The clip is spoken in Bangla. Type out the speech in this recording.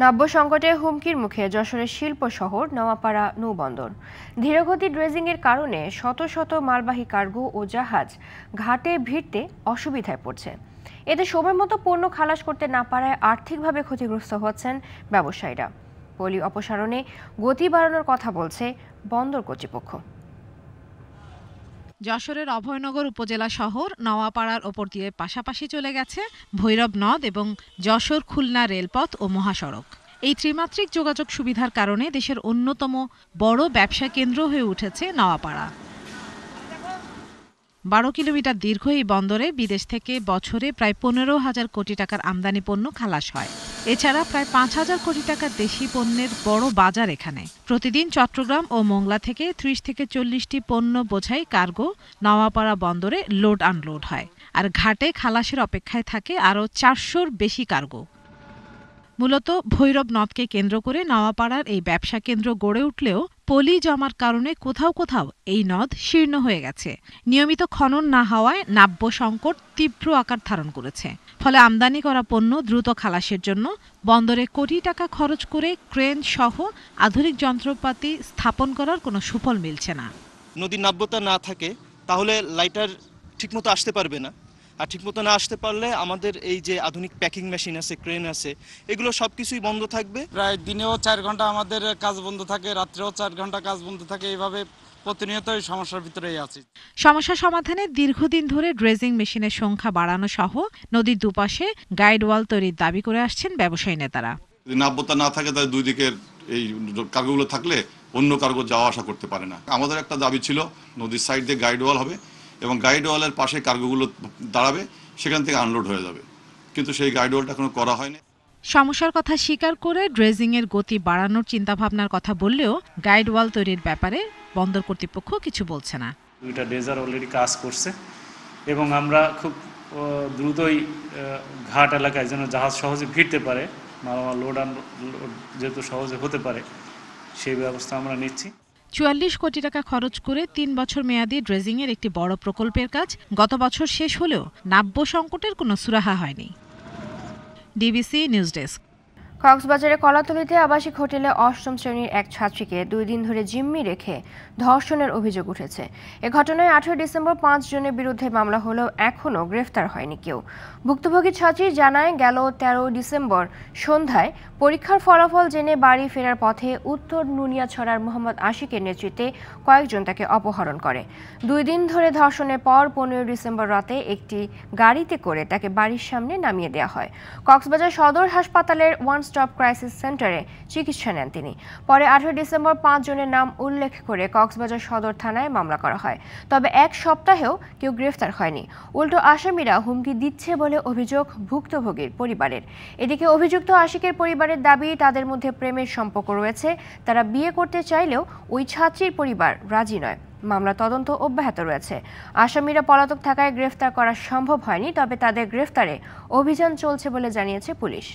নাব্য সংকটে হুমকির মুখে যশোরের শিল্প শহর নওয়াপাড়া নৌবন্দর ধীরগতি ড্রেজিংয়ের কারণে শত শত মালবাহী কার্গো ও জাহাজ ঘাটে ভিড়তে অসুবিধায় পড়ছে এতে সময় মতো পণ্য খালাস করতে না পারায় আর্থিকভাবে ক্ষতিগ্রস্ত হচ্ছেন ব্যবসায়ীরা পলি অপসারণে গতি বাড়ানোর কথা বলছে বন্দর কর্তৃপক্ষ যশোরের অভয়নগর উপজেলা শহর নওয়াপাড়ার ওপর দিয়ে পাশাপাশি চলে গেছে ভৈরব নদ এবং যশোর খুলনা রেলপথ ও মহাসড়ক এই ত্রিমাত্রিক যোগাযোগ সুবিধার কারণে দেশের অন্যতম বড় ব্যবসা কেন্দ্র হয়ে উঠেছে নওয়াপাড়া বারো কিলোমিটার দীর্ঘ এই বন্দরে বিদেশ থেকে বছরে প্রায় পনেরো হাজার কোটি টাকার আমদানি পণ্য খালাস হয় এছাড়া প্রায় পাঁচ হাজার কোটি টাকার দেশি পণ্যের বড় বাজার এখানে প্রতিদিন চট্টগ্রাম ও মোংলা থেকে ত্রিশ থেকে চল্লিশটি পণ্য বোঝাই কার্গো নওয়াপাড়া বন্দরে লোড আনলোড হয় আর ঘাটে খালাসের অপেক্ষায় থাকে আরও চারশোর বেশি কার্গো মূলত ভৈরব নদকে কেন্দ্র করে নওয়াপাড়ার এই ব্যবসা কেন্দ্র গড়ে উঠলেও পলি জমার কারণে কোথাও কোথাও এই নদ শীর্ণ হয়ে গেছে নিয়মিত খনন না হওয়ায় নাব্য সংকট তীব্র আকার ধারণ করেছে ফলে আমদানি করা পণ্য দ্রুত খালাসের জন্য বন্দরে কোটি টাকা খরচ করে ক্রেন সহ আধুনিক যন্ত্রপাতি স্থাপন করার কোনো সুফল মিলছে না নদীর নাব্যতা না থাকে তাহলে লাইটার ঠিকমতো আসতে পারবে না আর মতো না আসতে পারলে আমাদের এই যে আধুনিক প্যাকিং মেশিন আছে ক্রেন আছে এগুলো সব কিছুই বন্ধ থাকবে প্রায় দিনেও চার ঘন্টা আমাদের কাজ বন্ধ থাকে রাত্রেও চার ঘন্টা কাজ বন্ধ থাকে এইভাবে সমস্যার ভিতরেই সমস্যা সমাধানে দীর্ঘদিন ধরে ড্রেজিং মেশিনের সংখ্যা বাড়ানো সহ নদীর দুপাশে গাইড ওয়াল তৈরির দাবি করে আসছেন ব্যবসায়ী নেতারা যদি নাব্যতা না থাকে তাহলে দুই দিকের এই কার্গোগুলো থাকলে অন্য কার্গো যাওয়া আসা করতে পারে না আমাদের একটা দাবি ছিল নদীর সাইড দিয়ে গাইড ওয়াল হবে এবং গাইডওয়ালের পাশে কার্গোগুলো দাঁড়াবে সেখান থেকে আনলোড হয়ে যাবে কিন্তু সেই গাইডওয়ালটা এখনো করা হয়নি সমস্যার কথা স্বীকার করে ড্রেজিংয়ের গতি বাড়ানোর চিন্তাভাবনার কথা বললেও গাইডওয়াল তৈরির ব্যাপারে বন্দর কর্তৃপক্ষ কিছু বলছে না দুইটা ডেজার অলরেডি কাজ করছে এবং আমরা খুব দ্রুতই ঘাট এলাকায় যেন জাহাজ সহজে ভিড়তে পারে মালামাল লোড আন যেহেতু সহজে হতে পারে সেই ব্যবস্থা আমরা নিচ্ছি চুয়াল্লিশ কোটি টাকা খরচ করে তিন বছর মেয়াদী ড্রেজিংয়ের একটি বড় প্রকল্পের কাজ গত বছর শেষ হলেও নাব্য সংকটের কোনো সুরাহা হয়নি ডিবিসি নিউজ ডেস্ক কক্সবাজারের কলাতলিতে আবাসিক হোটেলে অষ্টম শ্রেণীর এক ছাত্রীকে দুই দিন ধরে জিম্মি রেখে ধর্ষণের অভিযোগ উঠেছে এ ঘটনায় আঠারো ডিসেম্বর পাঁচ জনের বিরুদ্ধে মামলা হলেও এখনও গ্রেফতার হয়নি কেউ ভুক্তভোগী ছাত্রী জানায় গেল তেরো ডিসেম্বর সন্ধ্যায় পরীক্ষার ফলাফল জেনে বাড়ি ফেরার পথে উত্তর নুনিয়াছড়ার মোহাম্মদ আশিকের নেতৃত্বে কয়েকজন তাকে অপহরণ করে দুই দিন ধরে ধর্ষণের পর পনেরো ডিসেম্বর রাতে একটি গাড়িতে করে তাকে বাড়ির সামনে নামিয়ে দেওয়া হয় কক্সবাজার সদর হাসপাতালের ওয়ান স্টপ ক্রাইসিস সেন্টারে চিকিৎসা নেন তিনি পরে আঠারো ডিসেম্বর পাঁচজনের নাম উল্লেখ করে কক্সবাজার সদর থানায় মামলা করা হয় তবে এক সপ্তাহেও কেউ গ্রেফতার হয়নি উল্টো আসামিরা হুমকি দিচ্ছে বলে অভিযোগ ভুক্তভোগীর পরিবারের এদিকে অভিযুক্ত আশিকের পরিবারের দাবি তাদের মধ্যে প্রেমের সম্পর্ক রয়েছে তারা বিয়ে করতে চাইলেও ওই ছাত্রীর পরিবার রাজি নয় মামলা তদন্ত অব্যাহত রয়েছে আসামিরা পলাতক থাকায় গ্রেফতার করা সম্ভব হয়নি তবে তাদের গ্রেফতারে অভিযান চলছে বলে জানিয়েছে পুলিশ